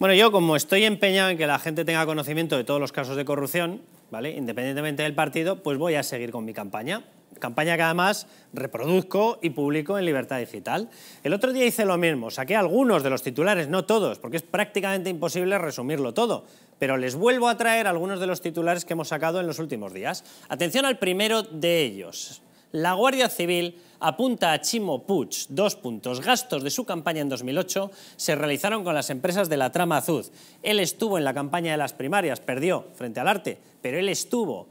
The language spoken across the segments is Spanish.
Bueno, yo como estoy empeñado en que la gente tenga conocimiento de todos los casos de corrupción, ¿vale? independientemente del partido, pues voy a seguir con mi campaña. Campaña que además reproduzco y publico en Libertad Digital. El otro día hice lo mismo, saqué algunos de los titulares, no todos, porque es prácticamente imposible resumirlo todo, pero les vuelvo a traer algunos de los titulares que hemos sacado en los últimos días. Atención al primero de ellos la Guardia Civil apunta a Chimo Puig. Dos puntos. Gastos de su campaña en 2008 se realizaron con las empresas de la trama azul. Él estuvo en la campaña de las primarias, perdió frente al arte, pero él estuvo.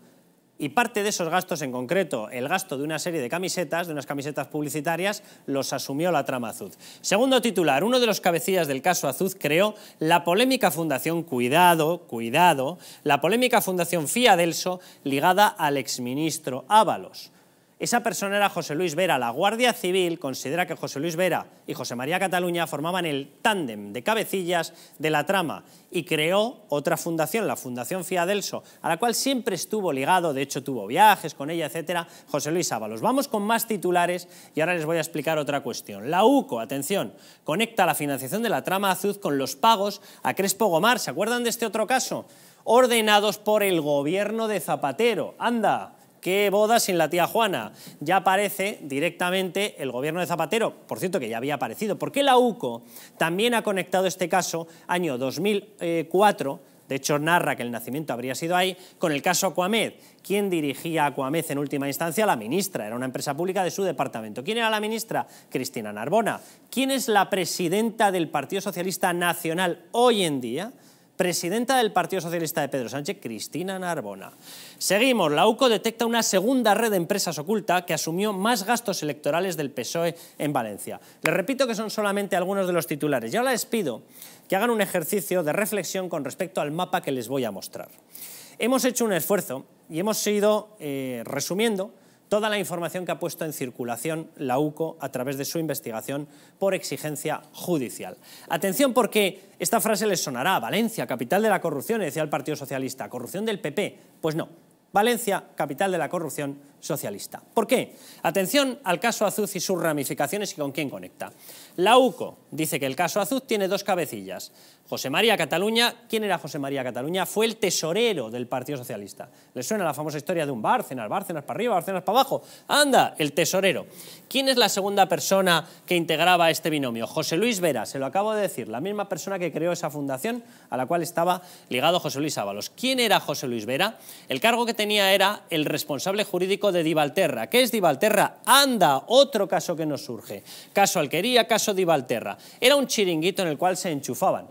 Y parte de esos gastos en concreto, el gasto de una serie de camisetas, de unas camisetas publicitarias, los asumió la trama Azud. Segundo titular, uno de los cabecillas del caso azul creó la polémica fundación Cuidado, Cuidado, la polémica fundación Fiadelso ligada al exministro Ábalos. Esa persona era José Luis Vera. La Guardia Civil considera que José Luis Vera y José María Cataluña formaban el tándem de cabecillas de la trama y creó otra fundación, la Fundación Fiadelso, a la cual siempre estuvo ligado, de hecho tuvo viajes con ella, etcétera, José Luis Ábalos. Vamos con más titulares y ahora les voy a explicar otra cuestión. La UCO, atención, conecta la financiación de la trama Azuz con los pagos a Crespo Gomar. ¿Se acuerdan de este otro caso? Ordenados por el gobierno de Zapatero. ¡Anda! ¿Qué boda sin la tía Juana? Ya aparece directamente el gobierno de Zapatero, por cierto que ya había aparecido, ¿Por qué la UCO también ha conectado este caso, año 2004, de hecho narra que el nacimiento habría sido ahí, con el caso Acuamed? ¿Quién dirigía Acuamed en última instancia? La ministra, era una empresa pública de su departamento. ¿Quién era la ministra? Cristina Narbona. ¿Quién es la presidenta del Partido Socialista Nacional hoy en día? presidenta del Partido Socialista de Pedro Sánchez, Cristina Narbona. Seguimos, la UCO detecta una segunda red de empresas oculta que asumió más gastos electorales del PSOE en Valencia. Les repito que son solamente algunos de los titulares. Yo les pido que hagan un ejercicio de reflexión con respecto al mapa que les voy a mostrar. Hemos hecho un esfuerzo y hemos ido eh, resumiendo toda la información que ha puesto en circulación la UCO a través de su investigación por exigencia judicial. Atención porque esta frase les sonará, Valencia, capital de la corrupción, decía el Partido Socialista, corrupción del PP. Pues no, Valencia, capital de la corrupción, socialista. ¿Por qué? Atención al caso Azuz y sus ramificaciones y con quién conecta. La UCO dice que el caso Azuz tiene dos cabecillas. José María Cataluña, ¿quién era José María Cataluña? Fue el tesorero del Partido Socialista. ¿Le suena la famosa historia de un Bárcenas, Bárcenas para arriba, Bárcenas para abajo? Anda, el tesorero. ¿Quién es la segunda persona que integraba este binomio? José Luis Vera, se lo acabo de decir, la misma persona que creó esa fundación a la cual estaba ligado José Luis Ábalos. ¿Quién era José Luis Vera? El cargo que tenía era el responsable jurídico de Divalterra. ¿Qué es Divalterra? Anda, otro caso que nos surge. Caso Alquería, caso Divalterra. Era un chiringuito en el cual se enchufaban.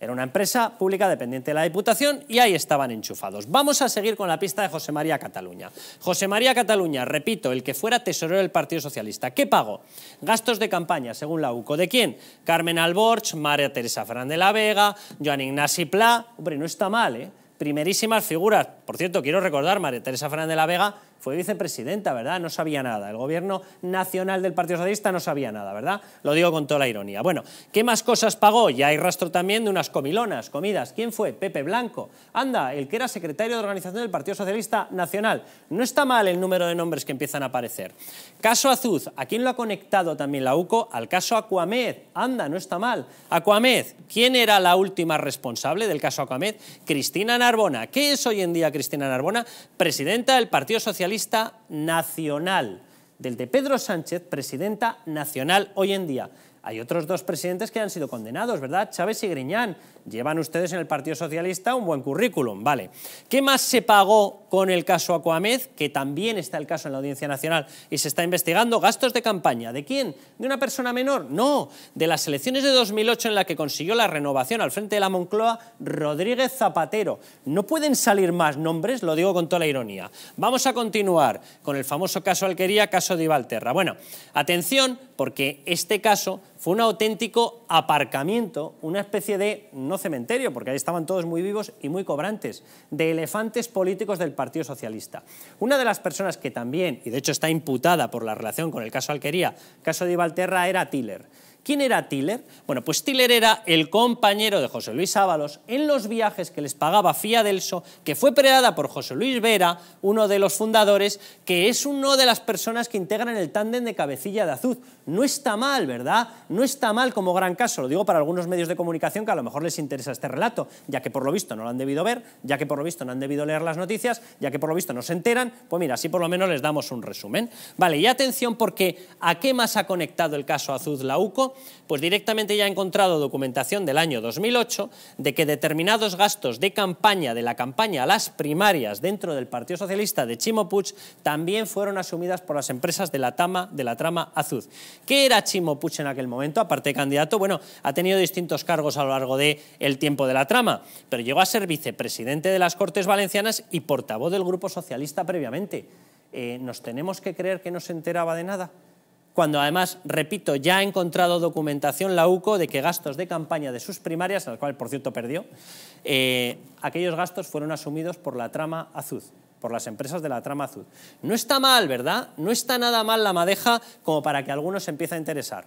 Era una empresa pública dependiente de la Diputación y ahí estaban enchufados. Vamos a seguir con la pista de José María Cataluña. José María Cataluña, repito, el que fuera tesorero del Partido Socialista. ¿Qué pagó? Gastos de campaña, según la UCO. ¿De quién? Carmen Alborch, María Teresa Fernández de la Vega, Joan Ignasi Pla. Hombre, no está mal, ¿eh? primerísimas figuras. Por cierto, quiero recordar, María Teresa Fernández de la Vega fue vicepresidenta, ¿verdad? No sabía nada. El gobierno nacional del Partido Socialista no sabía nada, ¿verdad? Lo digo con toda la ironía. Bueno, ¿qué más cosas pagó? Ya hay rastro también de unas comilonas, comidas. ¿Quién fue? Pepe Blanco. Anda, el que era secretario de organización del Partido Socialista Nacional. No está mal el número de nombres que empiezan a aparecer. Caso Azuz, ¿a quién lo ha conectado también la UCO? Al caso Aquamed. Anda, no está mal. Aquamed, ¿quién era la última responsable del caso Aquamed? Cristina Naranjo ¿Qué es hoy en día Cristina Narbona? Presidenta del Partido Socialista Nacional, del de Pedro Sánchez, presidenta nacional hoy en día. Hay otros dos presidentes que han sido condenados, ¿verdad? Chávez y Griñán. Llevan ustedes en el Partido Socialista un buen currículum, vale. ¿Qué más se pagó con el caso Acuamed? Que también está el caso en la Audiencia Nacional y se está investigando. Gastos de campaña. ¿De quién? ¿De una persona menor? No. De las elecciones de 2008 en la que consiguió la renovación al frente de la Moncloa, Rodríguez Zapatero. No pueden salir más nombres, lo digo con toda la ironía. Vamos a continuar con el famoso caso Alquería, caso de Ibalterra. Bueno, atención, porque este caso fue un auténtico aparcamiento, una especie de, no cementerio, porque ahí estaban todos muy vivos y muy cobrantes, de elefantes políticos del Partido Socialista. Una de las personas que también, y de hecho está imputada por la relación con el caso Alquería, caso de Ibalterra, era Tiller. ¿Quién era Tiller? Bueno, pues Tiller era el compañero de José Luis Ábalos en los viajes que les pagaba Delso, que fue preada por José Luis Vera, uno de los fundadores, que es una de las personas que integran el tándem de Cabecilla de Azuz. No está mal, ¿verdad? No está mal como gran caso, lo digo para algunos medios de comunicación que a lo mejor les interesa este relato, ya que por lo visto no lo han debido ver, ya que por lo visto no han debido leer las noticias, ya que por lo visto no se enteran, pues mira, así por lo menos les damos un resumen. Vale, y atención porque ¿a qué más ha conectado el caso Azuz-Lauco? pues directamente ya ha encontrado documentación del año 2008 de que determinados gastos de campaña, de la campaña a las primarias dentro del Partido Socialista de Chimo también fueron asumidas por las empresas de la, tama, de la trama Azuz. ¿Qué era Chimo Puig en aquel momento? Aparte de candidato, bueno, ha tenido distintos cargos a lo largo del el tiempo de la trama, pero llegó a ser vicepresidente de las Cortes Valencianas y portavoz del Grupo Socialista previamente. Eh, ¿Nos tenemos que creer que no se enteraba de nada? cuando además, repito, ya ha encontrado documentación la UCO de que gastos de campaña de sus primarias, al cual por cierto perdió, eh, aquellos gastos fueron asumidos por la trama Azul por las empresas de la trama azul. No está mal, ¿verdad? No está nada mal la madeja como para que algunos se empiece a interesar.